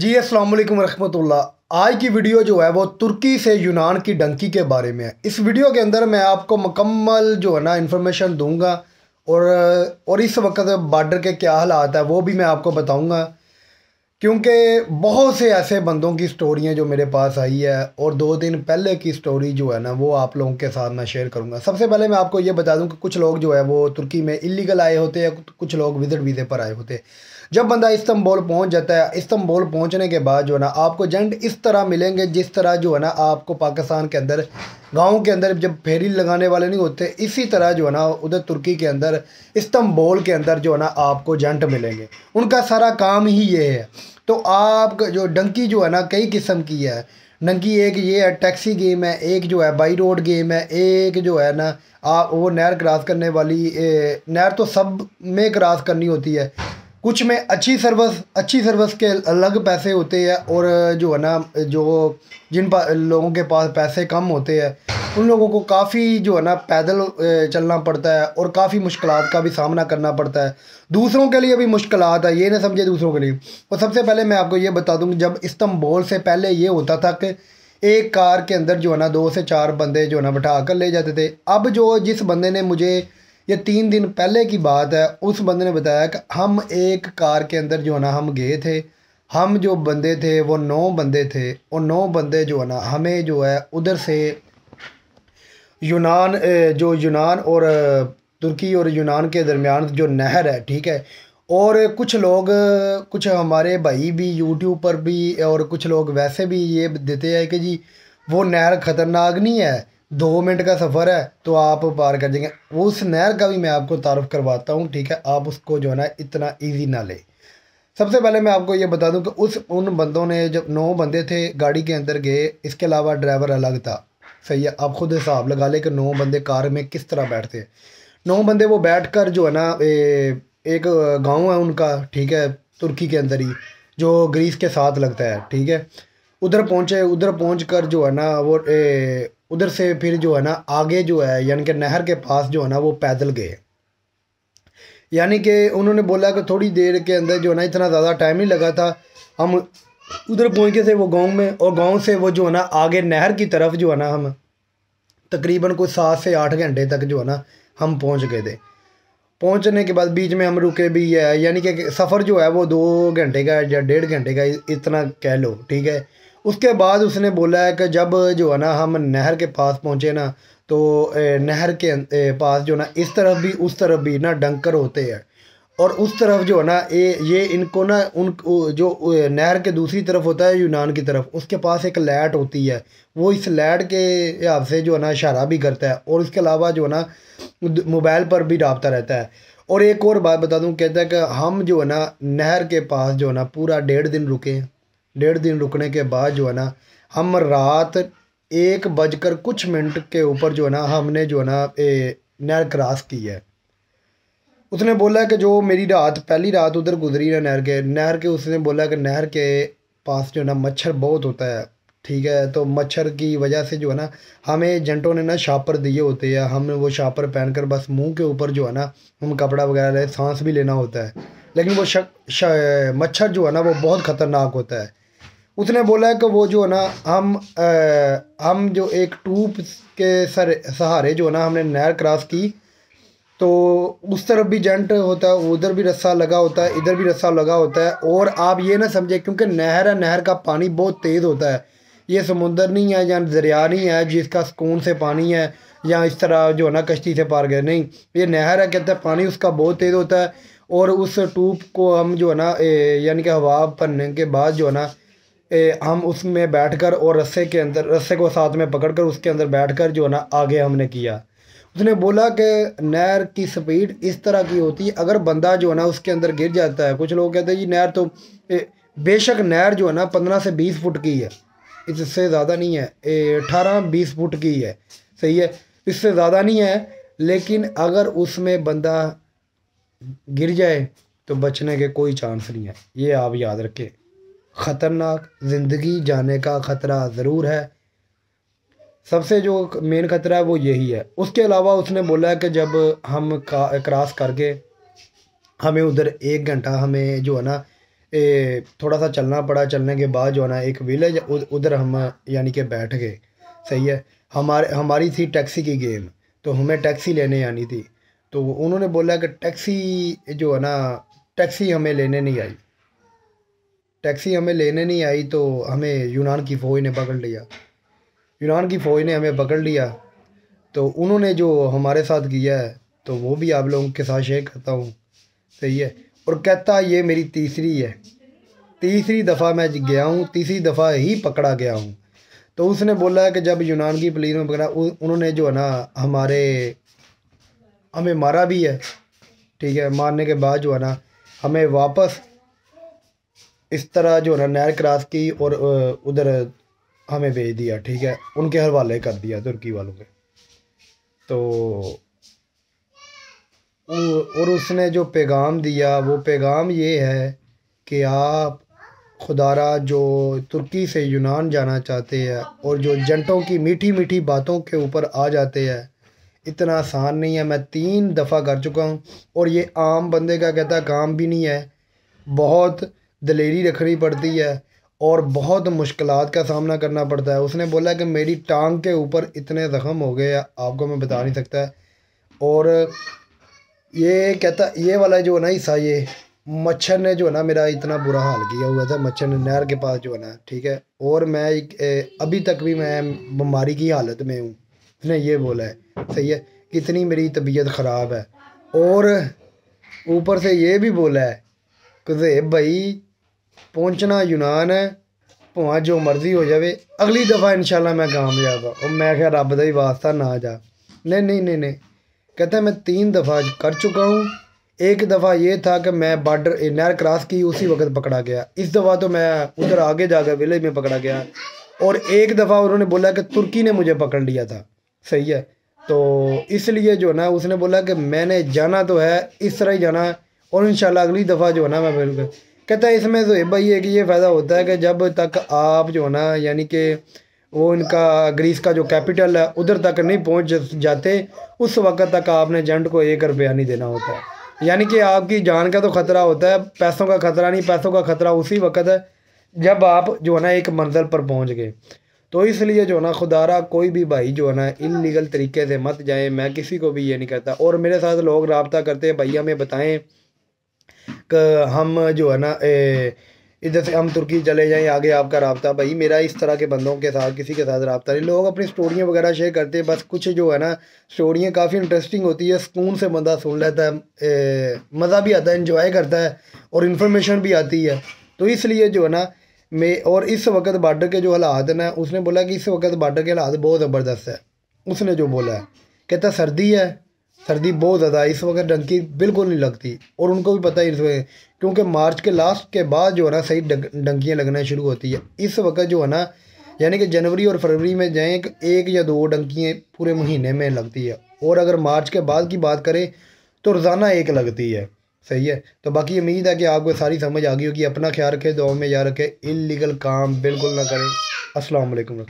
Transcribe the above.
जी असलम वरहमतुल्ला आज की वीडियो जो है वो तुर्की से यूनान की डंकी के बारे में है इस वीडियो के अंदर मैं आपको मुकम्मल जो है ना इन्फॉर्मेशन दूंगा और और इस वक्त बॉर्डर के क्या हालात है वो भी मैं आपको बताऊंगा क्योंकि बहुत से ऐसे बंदों की स्टोरियाँ जो मेरे पास आई है और दो दिन पहले की स्टोरी जो है ना वो आप लोगों के साथ मैं शेयर करूँगा सबसे पहले मैं आपको ये बता दूँ कि कुछ लोग जो है वो तुर्की में इलीगल आए होते हैं कुछ लोग विज़िट वीज़े पर आए होते हैं जब बंदा इस्तंबोल पहुंच जाता है इस्तंबोल पहुंचने के बाद जो है ना आपको जेंट इस तरह मिलेंगे जिस तरह जो है ना आपको पाकिस्तान के अंदर गाँव के अंदर जब फेरी लगाने वाले नहीं होते इसी तरह जो है ना उधर तुर्की के अंदर इस्तंबोल के अंदर जो है ना आपको जेंट मिलेंगे उनका सारा काम ही ये है तो आप जो डंकी जो है ना कई किस्म की है डंकी एक ये है टैक्सी गेम है एक जो है बाई रोड गेम है एक जो है ना आप वो नहर क्रॉस करने वाली नहर तो सब में क्रॉस करनी होती है कुछ में अच्छी सर्विस अच्छी सर्विस के अलग पैसे होते हैं और जो है ना जो जिन लोगों के पास पैसे कम होते हैं उन लोगों को काफ़ी जो है ना पैदल चलना पड़ता है और काफ़ी मुश्किल का भी सामना करना पड़ता है दूसरों के लिए भी मुश्किल है ये ना समझे दूसरों के लिए और सबसे पहले मैं आपको ये बता दूँ जब इस्तंबोल से पहले ये होता था कि एक कार के अंदर जो है ना दो से चार बंदे जो है ना बैठा कर ले जाते थे अब जो जिस बंदे ने मुझे या तीन दिन पहले की बात है उस बंदे ने बताया कि हम एक कार के अंदर जो है ना हम गए थे हम जो बंदे थे वो नौ बंदे थे और नौ बंदे जो है ना हमें जो है उधर से यूनान जो यूनान और तुर्की और यूनान के दरमियान जो नहर है ठीक है और कुछ लोग कुछ हमारे भाई भी यूट्यूब पर भी और कुछ लोग वैसे भी ये देते हैं कि जी वो नहर ख़तरनाक नहीं है दो मिनट का सफ़र है तो आप पार कर जाएंगे उस नहर का भी मैं आपको तारफ़ करवाता हूँ ठीक है आप उसको जो है ना इतना ईजी ना लें सबसे पहले मैं आपको ये बता दूं कि उस उन बंदों ने जब नौ बंदे थे गाड़ी के अंदर गए इसके अलावा ड्राइवर अलग था सही है आप खुद हिसाब लगा ले कि नौ बंदे कार में किस तरह बैठते हैं नौ बंदे वो बैठ कर जो है ना ए, एक गांव है उनका ठीक है तुर्की के अंदर ही जो ग्रीस के साथ लगता है ठीक है उधर पहुँचे उधर पहुँच कर जो है ना वो ए, उधर से फिर जो है ना आगे जो है यानी कि नहर के पास जो है ना वो पैदल गए यानी कि उन्होंने बोला कि थोड़ी देर के अंदर जो है ना इतना ज़्यादा टाइम नहीं लगा था हम उधर पहुँचे थे वो गांव में और गांव से वो जो है ना आगे नहर की तरफ जो है ना हम तकरीबन कुछ सात से आठ घंटे तक जो है ना हम पहुँच गए थे पहुँचने के बाद बीच में हम रुके भी है यानी कि सफ़र जो है वो दो घंटे का या डेढ़ घंटे का इतना कह लो ठीक है उसके बाद उसने बोला है कि जब जो है ना हम नहर के पास पहुँचे ना तो नहर के पास जो ना इस तरफ भी उस तरफ भी ना डंकर होते हैं और उस तरफ जो है ना ये ये इनको ना उन जो नहर के दूसरी तरफ होता है यूनान की तरफ उसके पास एक लैट होती है वो इस लैट के हिसाब से जो है ना इशारा भी करता है और उसके अलावा जो है ना मोबाइल पर भी रबता रहता है और एक और बात बता दूँ कहता है कि हम जो है ना नहर के पास जो है ना पूरा डेढ़ दिन रुके हैं डेढ़ दिन रुकने के बाद जो है ना हम रात एक बजकर कुछ मिनट के ऊपर जो है ना हमने जो है ना नहर क्रॉस की है उसने बोला कि जो मेरी रात पहली रात उधर गुजरी ना नहर के नहर के उसने बोला कि नहर के पास जो है ना मच्छर बहुत होता है ठीक है तो मच्छर की वजह से जो है ना हमें जेंटों ने ना शापर दिए होते हैं हम वो शापर पहनकर बस मुंह के ऊपर जो है ना हम कपड़ा वगैरह सांस भी लेना होता है लेकिन वो शक मच्छर जो है ना वो बहुत ख़तरनाक होता है उसने बोला है कि वो जो है ना हम आ, हम जो एक टूप के सर सहारे जो है ना हमने नहर क्रॉस की तो उस तरफ भी जेंट होता है उधर भी रस्सा लगा होता है इधर भी रस्सा लगा होता है और आप ये ना समझे क्योंकि नहर है नहर का पानी बहुत तेज़ होता है ये समुंदर नहीं है या दरिया नहीं है जिसका सुकून से पानी है या इस तरह जो है ना कश्ती से पार गए नहीं ये नहर है कहते हैं पानी उसका बहुत तेज़ होता है और उस टूब को हम जो है ना यानी कि हवा भरने के बाद जो है ना ए, हम उसमें बैठकर और रस्से के अंदर रस्से को साथ में पकड़कर उसके अंदर बैठकर जो है ना आगे हमने किया उसने बोला कि नहर की स्पीड इस तरह की होती है अगर बंदा जो है ना उसके अंदर गिर जाता है कुछ लोग कहते हैं जी नहर तो ए, बेशक नहर जो है ना पंद्रह से बीस फुट की है इससे ज़्यादा नहीं है अठारह बीस फुट की है सही है इससे ज़्यादा नहीं है लेकिन अगर उसमें बंदा गिर जाए तो बचने के कोई चांस नहीं है ये आप याद रखें ख़तरनाक ज़िंदगी जाने का ख़तरा ज़रूर है सबसे जो मेन ख़तरा है वो यही है उसके अलावा उसने बोला है कि जब हम क्रॉस करके हमें उधर एक घंटा हमें जो है ना ए, थोड़ा सा चलना पड़ा चलने के बाद जो है ना एक विलेज उधर हम यानी कि बैठ गए सही है हमारे हमारी थी टैक्सी की गेम तो हमें टैक्सी लेने आनी थी तो उन्होंने बोला कि टैक्सी जो है ना टैक्सी हमें लेने नहीं आई टैक्सी हमें लेने नहीं आई तो हमें यूनान की फ़ौज ने पकड़ लिया यूनान की फ़ौज ने हमें पकड़ लिया तो उन्होंने जो हमारे साथ किया है तो वो भी आप लोगों के साथ शेयर करता हूँ सही है और कहता ये मेरी तीसरी है तीसरी दफ़ा मैं गया हूँ तीसरी दफ़ा ही पकड़ा गया हूँ तो उसने बोला कि जब यूनान की पुलिस में पकड़ा उन्होंने जो है ना हमारे हमें मारा भी है ठीक है मारने के बाद जो है ना हमें वापस इस तरह जो है नहर क्रॉस की और उधर हमें भेज दिया ठीक है उनके हवाले कर दिया तुर्की वालों के तो और उसने जो पैगाम दिया वो पैगाम ये है कि आप खुदारा जो तुर्की से यूनान जाना चाहते हैं और जो जंटों की मीठी मीठी बातों के ऊपर आ जाते हैं इतना आसान नहीं है मैं तीन दफ़ा कर चुका हूँ और ये आम बंदे का कहता काम भी नहीं है बहुत दलेरी रखनी पड़ती है और बहुत मुश्किल का सामना करना पड़ता है उसने बोला कि मेरी टांग के ऊपर इतने ज़ख़म हो गए आपको मैं बता नहीं सकता और ये कहता ये वाला जो है ना हिस्सा ये मच्छर ने जो है ना मेरा इतना बुरा हाल किया हुआ था मच्छर ने नहर के पास जो है ना ठीक है और मैं एक अभी तक भी मैं बीमारी की हालत में हूँ उसने ये बोला है सही है कितनी मेरी तबीयत ख़राब है और ऊपर से ये भी बोला है कि भाई पहुंचना यूनान है भावें जो मर्जी हो जाए अगली दफ़ा इंशाल्लाह मैं कामयाब हूँ और मैं आखेआ रब का ही वास्ता ना जा नहीं नहीं नहीं नहीं कहते मैं तीन दफ़ा कर चुका हूँ एक दफ़ा ये था कि मैं बार्डर नहर क्रॉस की उसी वक्त पकड़ा गया इस दफ़ा तो मैं उधर आगे जाकर विलेज में पकड़ा गया और एक दफ़ा उन्होंने बोला कि तुर्की ने मुझे पकड़ लिया था सही है तो इसलिए जो है ना उसने बोला कि मैंने जाना तो है इस तरह ही जाना और इन अगली दफ़ा जो है ना मैं बिल्कुल कहता तो है इसमें तो भाई है कि ये फ़ायदा होता है कि जब तक आप जो ना यानी कि वो इनका ग्रीस का जो कैपिटल है उधर तक नहीं पहुंच जाते उस वक्त तक आपने जेंट को एक रुपया नहीं देना होता है यानी कि आपकी जान का तो ख़तरा होता है पैसों का ख़तरा नहीं पैसों का ख़तरा उसी वक्त है जब आप जो है ना एक मंजिल पर पहुंच गए तो इसलिए जो है ना खुदारा कोई भी भाई जो है ना इलीगल तरीके से मत जाए मैं किसी को भी ये नहीं कहता और मेरे साथ लोग रबता करते हैं भैया हमें बताएं हम जो है ना इधर से हम तुर्की चले जाएँ आगे आपका रबता भाई मेरा इस तरह के बंदों के साथ किसी के साथ रबता नहीं लोग अपनी स्टोरियाँ वगैरह शेयर करते हैं बस कुछ जो है ना स्टोरियाँ काफ़ी इंटरेस्टिंग होती है सुकून से बंदा सुन लेता है मज़ा भी आता है इन्जॉय करता है और इन्फॉर्मेशन भी आती है तो इसलिए जो है ना मैं और इस वक्त बार्डर के जो हालात ना उसने बोला कि इस वक्त बार्डर के हालात बहुत ज़बरदस्त है उसने जो बोला है कहता सर्दी है सर्दी बहुत ज़्यादा इस वक्त डंकी बिल्कुल नहीं लगती और उनको भी पता है इस वक्त क्योंकि मार्च के लास्ट के बाद जो है ना सही डंकियाँ लगना शुरू होती है इस वक्त जो है ना यानी कि जनवरी और फरवरी में जाएँ एक या दो डंकियाँ पूरे महीने में लगती है और अगर मार्च के बाद की बात करें तो रोज़ाना एक लगती है सही है तो बाकी उम्मीद है कि आपको सारी समझ आ गई होगी अपना ख्याल रखें दो में याद रखें इलीगल काम बिल्कुल ना करें असलकम